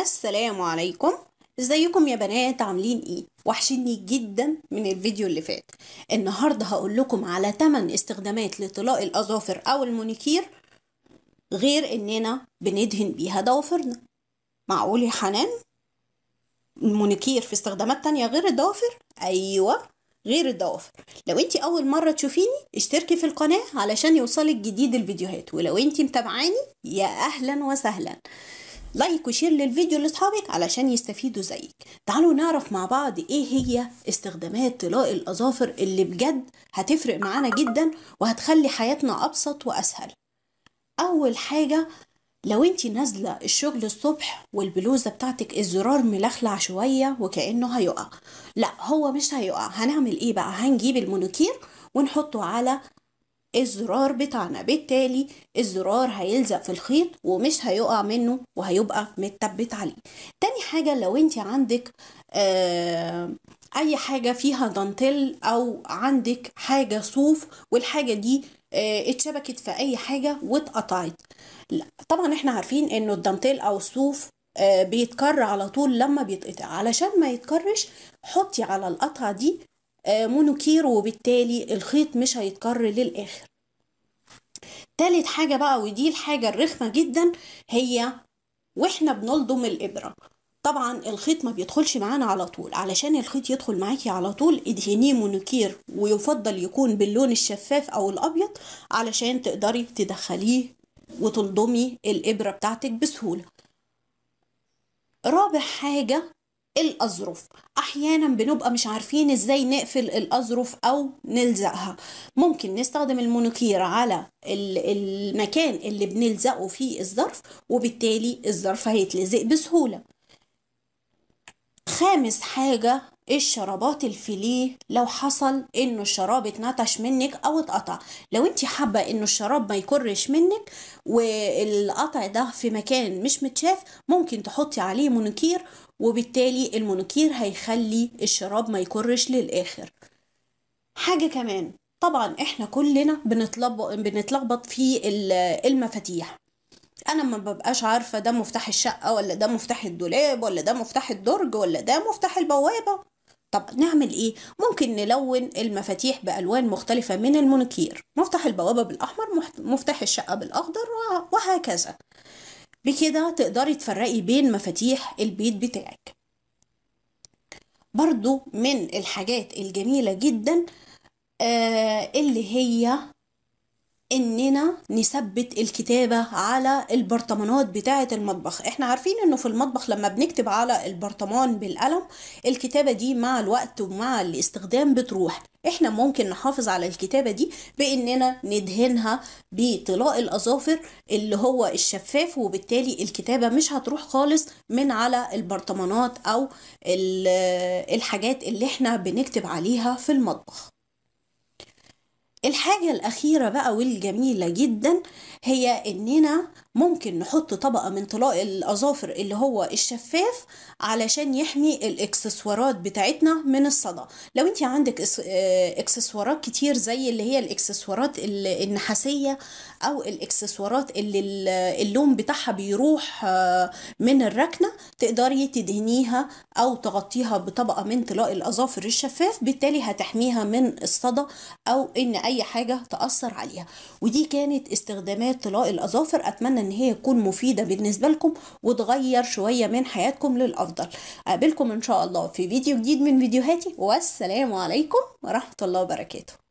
السلام عليكم ازيكم يا بنات عاملين ايه وحشيني جدا من الفيديو اللي فات النهارده هقول لكم على 8 استخدامات لطلاء الاظافر او المونيكير غير اننا بندهن بيها ضوافرنا معقول يا حنان المونيكير في استخدامات تانية غير الضوافر ايوه غير الضوافر لو انت اول مره تشوفيني اشتركي في القناه علشان يوصلك جديد الفيديوهات ولو انت متابعاني يا اهلا وسهلا لايك وشير للفيديو لاصحابك علشان يستفيدوا زيك تعالوا نعرف مع بعض ايه هي استخدامات طلاء الاظافر اللي بجد هتفرق معانا جدا وهتخلي حياتنا ابسط واسهل اول حاجه لو انت نازله الشغل الصبح والبلوزه بتاعتك الزرار ملخلع شويه وكانه هيقع لا هو مش هيقع هنعمل ايه بقى هنجيب المونوكير ونحطه على الزرار بتاعنا بالتالي الزرار هيلزق في الخيط ومش هيقع منه وهيبقى متثبت عليه تاني حاجة لو انت عندك آه اي حاجة فيها دانتيل او عندك حاجة صوف والحاجة دي آه اتشبكت في اي حاجة واتقطعت لا. طبعا احنا عارفين انه الدانتيل او الصوف بيتكرر آه، بيتكر على طول لما بيتقطع علشان ما يتكرش حطي على القطعة دي آه، مونوكير وبالتالي الخيط مش هيتكرر للآخر تالت حاجة بقى ودي الحاجة الرخمة جدا هي واحنا بنلضم الإبرة طبعا الخيط ما بيدخلش معانا على طول علشان الخيط يدخل معاكي على طول ادهنيه مونوكير ويفضل يكون باللون الشفاف او الابيض علشان تقدري تدخليه وتلضمي الابره بتاعتك بسهوله رابع حاجه الأظرف أحيانا بنبقى مش عارفين إزاي نقفل الأظرف أو نلزقها ممكن نستخدم المونوكير على المكان اللي بنلزقه فيه الظرف وبالتالي الظرف هيتلزق بسهولة خامس حاجة الشرابات الفيليه لو حصل انه الشراب اتنطش منك او اتقطع لو انت حابه انه الشراب ما يكرش منك والقطع ده في مكان مش متشاف ممكن تحطي عليه منكير وبالتالي المنكير هيخلي الشراب ما يكرش للاخر حاجه كمان طبعا احنا كلنا بنتلخبط بنتلخبط في المفاتيح انا ما ببقاش عارفه ده مفتاح الشقه ولا ده مفتاح الدولاب ولا ده مفتاح الدرج ولا ده مفتاح البوابه طب نعمل ايه؟ ممكن نلون المفاتيح بألوان مختلفة من المونكير مفتاح البوابة بالأحمر مفتاح الشقة بالأخضر وهكذا بكده تقدري تفرقي بين مفاتيح البيت بتاعك برضو من الحاجات الجميلة جدا آه اللي هي اننا نثبت الكتابة على البرطمانات بتاعة المطبخ احنا عارفين انه في المطبخ لما بنكتب على البرطمان بالقلم الكتابة دي مع الوقت ومع الاستخدام بتروح احنا ممكن نحافظ على الكتابة دي باننا ندهنها بطلاء الاظافر اللي هو الشفاف وبالتالي الكتابة مش هتروح خالص من على البرطمانات او الحاجات اللي احنا بنكتب عليها في المطبخ الحاجة الأخيرة بقى والجميلة جدا هي إننا ممكن نحط طبقة من طلاء الأظافر اللي هو الشفاف علشان يحمي الإكسسوارات بتاعتنا من الصدى لو انت عندك آه، إكسسوارات كتير زي اللي هي الإكسسوارات النحاسية أو الإكسسوارات اللي اللون بتاعها بيروح آه، من الركنة تقدري تدهنيها أو تغطيها بطبقة من طلاء الأظافر الشفاف بالتالي هتحميها من الصدى أو إن أي حاجة تأثر عليها ودي كانت استخدامات طلاء الأظافر أتمنى ان هي تكون مفيده بالنسبه لكم وتغير شويه من حياتكم للافضل اقابلكم ان شاء الله في فيديو جديد من فيديوهاتي والسلام عليكم ورحمه الله وبركاته